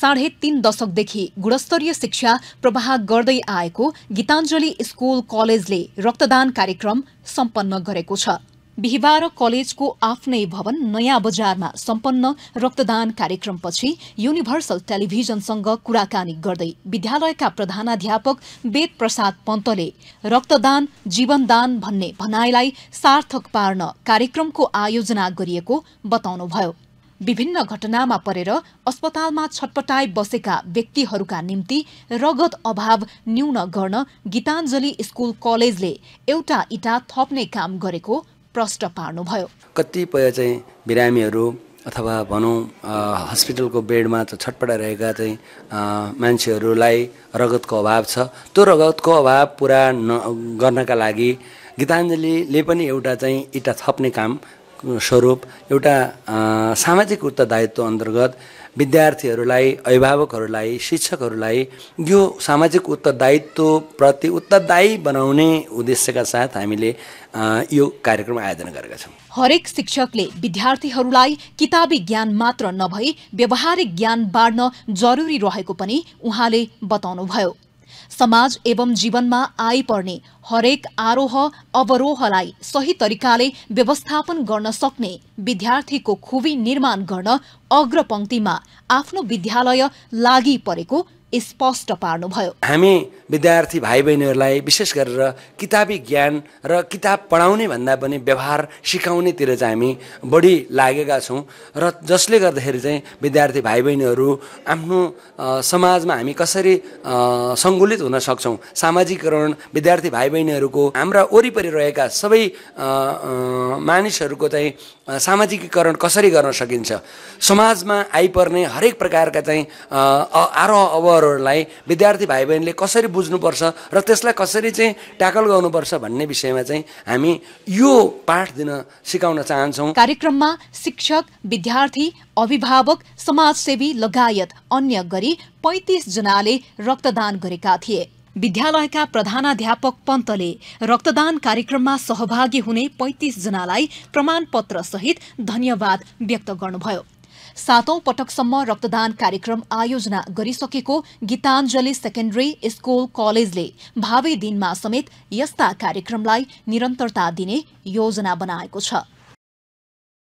साढे तीन दशकदेखि गुणस्तरीय शिक्षा प्रवाह गर्दै आएको गीताञ्जली स्कुल कलेजले रक्तदान कार्यक्रम सम्पन्न गरेको छ बिहिबार कलेजको आफ्नै भवन नयाँ बजारमा सम्पन्न रक्तदान कार्यक्रमपछि युनिभर्सल टेलिभिजनसँग कुराकानी गर्दै विद्यालयका प्रधानाध्यापक वेद प्रसाद पन्तले रक्तदान जीवनदान भन्ने भनाइलाई सार्थक पार्न कार्यक्रमको आयोजना गरिएको बताउनुभयो विभिन्न घटनामा परेर अस्पतालमा छटपटाई बसेका व्यक्तिहरूका निम्ति रगत अभाव न्यून गर्न गीताञ्जली स्कुल कलेजले एउटा इँटा थप्ने काम गरेको प्रष्ट पार्नुभयो कतिपय चाहिँ बिरामीहरू अथवा भनौँ हस्पिटलको बेडमा त छटपटा रहेका चाहिँ मान्छेहरूलाई रगतको अभाव छ त्यो रगतको अभाव पुरा न गर्नका लागि गीताञ्जलीले पनि एउटा चाहिँ इँटा थप्ने काम स्वरूप एउटा सामाजिक उत्तरदायित्व अन्तर्गत विद्यार्थीहरूलाई अभिभावकहरूलाई शिक्षकहरूलाई यो सामाजिक उत्तरदायित्वप्रति उत्तरदायी बनाउने उद्देश्यका साथ हामीले यो कार्यक्रम आयोजन गरेका छौँ हरेक शिक्षकले विद्यार्थीहरूलाई किताबी ज्ञान मात्र नभई व्यवहारिक ज्ञान बाँड्न जरुरी रहेको पनि उहाँले बताउनुभयो समाज एवं जीवनमा आइपर्ने हरेक आरोह अवरोहलाई सही तरिकाले व्यवस्थापन गर्न सक्ने विद्यार्थीको खुबी निर्माण गर्न अग्रपङ्क्तिमा आफ्नो विद्यालय लागि परेको स्पष्ट पार्नुभयो हामी विद्यार्थी भाइ बहिनीहरूलाई विशेष गरेर किताबी ज्ञान र किताब पढाउने भन्दा पनि व्यवहार सिकाउनेतिर चाहिँ हामी बढी लागेका छौँ र जसले गर्दाखेरि चाहिँ विद्यार्थी भाइ बहिनीहरू आफ्नो समाजमा हामी कसरी सङ्गुलित हुन सक्छौँ सामाजिकरण विद्यार्थी भाइ बहिनीहरूको हाम्रा वरिपरि रहेका सबै मानिसहरूको चाहिँ सामाजिकीकरण कसरी गर्न सकिन्छ समाजमा आइपर्ने हरेक प्रकारका चाहिँ आरोह अवर डरहरूलाई विद्यार्थी भाइ बहिनीले कसरी बुझ्नुपर्छ र त्यसलाई कसरी चाहिँ ट्याकल गर्नुपर्छ भन्ने विषयमा चाहिँ हामी यो पाठ दिन सिकाउन चाहन्छौँ कार्यक्रममा शिक्षक विद्यार्थी अभिभावक समाजसेवी लगायत अन्य गरी पैँतिस जनाले रक्तदान गरेका थिए विद्यालयका प्रधानाध्यापक पन्तले रक्तदान कार्यक्रममा सहभागी हुने पैँतिस जनालाई प्रमाणपत्र सहित धन्यवाद व्यक्त गर्नुभयो सातौं पटकसम्म रक्तदान कार्यक्रम आयोजना गरिसकेको गीताञ्जली सेकेन्डरी स्कूल कलेजले भावी दिनमा समेत यस्ता कार्यक्रमलाई निरन्तरता दिने योजना बनाएको छ